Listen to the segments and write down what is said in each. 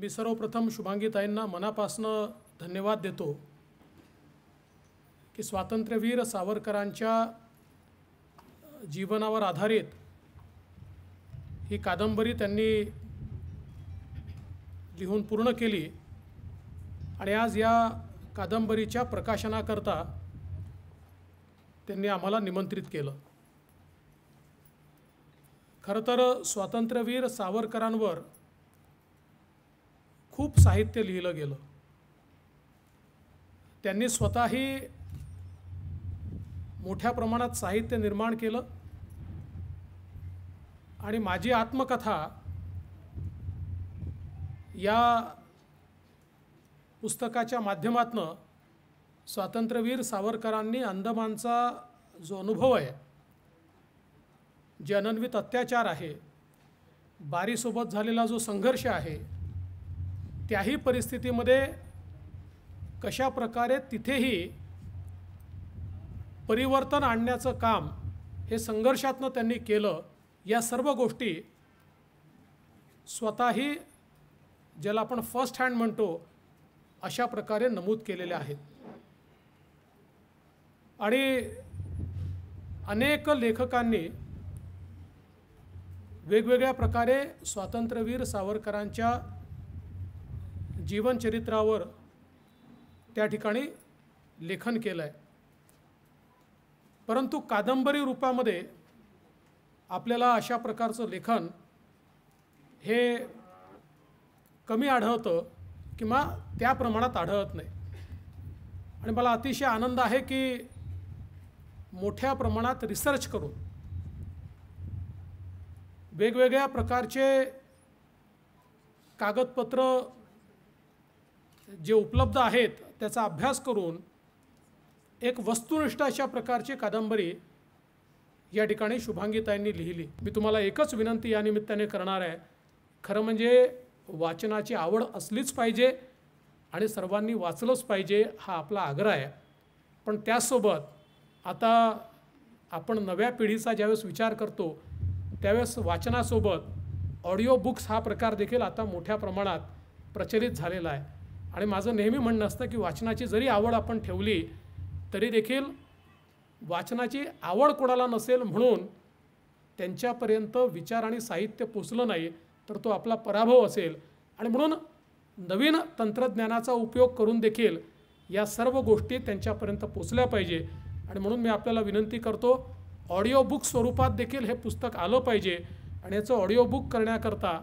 मी सर्वप्रथम शुभांगीताईंना मनापासनं धन्यवाद देतो की स्वातंत्र्यवीर सावरकरांच्या जीवनावर आधारित ही कादंबरी त्यांनी लिहून पूर्ण केली आणि आज या कादंबरीच्या प्रकाशनाकरता त्यांनी आम्हाला निमंत्रित केलं खरं तर स्वातंत्र्यवीर सावरकरांवर खूप साहित्य लिहिलं गेलं त्यांनी स्वतःही मोठ्या प्रमाणात साहित्य निर्माण केलं आणि माझी आत्मकथा या पुस्तकाच्या माध्यमातनं स्वातंत्र्यवीर सावरकरांनी अंदमानचा जो अनुभव आहे जे अनन्वित अत्याचार आहे बारीसोबत झालेला जो संघर्ष आहे त्याही परिस्थितीमध्ये कशा प्रकारे तिथेही परिवर्तन आणण्याचं काम हे संघर्षातनं त्यांनी केलं या सर्व गोष्टी स्वतःही ज्याला आपण फर्स्ट हँड म्हणतो अशा प्रकारे नमूद केलेल्या आहेत आणि अनेक लेखकांनी वेगवेगळ्या प्रकारे स्वातंत्र्यवीर सावरकरांच्या जीवनचरित्रावर त्या ठिकाणी लेखन केलं आहे परंतु कादंबरी रूपामध्ये आपल्याला अशा प्रकारचं लेखन हे कमी आढळतं किंवा त्या प्रमाणात आढळत नाही आणि मला अतिशय आनंद आहे की मोठ्या प्रमाणात रिसर्च करून वेगवेगळ्या प्रकारचे कागदपत्र जे उपलब्ध आहेत त्याचा अभ्यास करून एक वस्तुनिष्ठ अशा प्रकारची कादंबरी या ठिकाणी शुभांगीताईंनी लिहिली मी तुम्हाला एकच विनंती या निमित्ताने करणार आहे खरं म्हणजे वाचनाची आवड असलीच पाहिजे आणि सर्वांनी वाचलंच पाहिजे हा आपला आग्रह आहे पण त्याचसोबत आता आपण नव्या पिढीचा ज्यावेळेस विचार करतो त्यावेळेस वाचनासोबत ऑडिओ बुक्स हा प्रकार देखील आता मोठ्या प्रमाणात प्रचलित झालेला आहे आणि माझं नेहमी म्हणणं असतं की वाचनाची जरी आवड आपण ठेवली तरी देखील वाचनाची आवड कोणाला नसेल म्हणून त्यांच्यापर्यंत विचार आणि साहित्य पोचलं नाही तर तो आपला पराभव असेल आणि म्हणून नवीन तंत्रज्ञानाचा उपयोग करून देखील या सर्व गोष्टी त्यांच्यापर्यंत पोचल्या पाहिजे आणि म्हणून मी आपल्याला विनंती करतो ऑडिओ बुक स्वरूपात देखील हे पुस्तक आलं पाहिजे आणि याचं ऑडिओ बुक करण्याकरता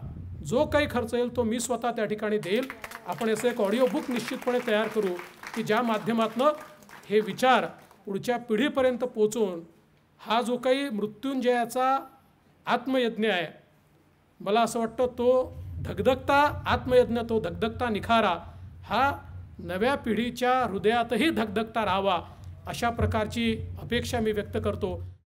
जो काही खर्च येईल तो मी स्वतः त्या ठिकाणी देईल आपण असं एक ऑडिओ बुक निश्चितपणे तयार करू की ज्या माध्यमातनं हे विचार पुढच्या पिढीपर्यंत पोचवून हा जो काही मृत्युंजयाचा आत्मयज्ञ आहे मला असं वाटतं तो धगधगता आत्मयज्ञ तो धगधगता निखारा हा नव्या पिढीच्या हृदयातही धगधगता राहावा अशा प्रकारची अपेक्षा मी व्यक्त करतो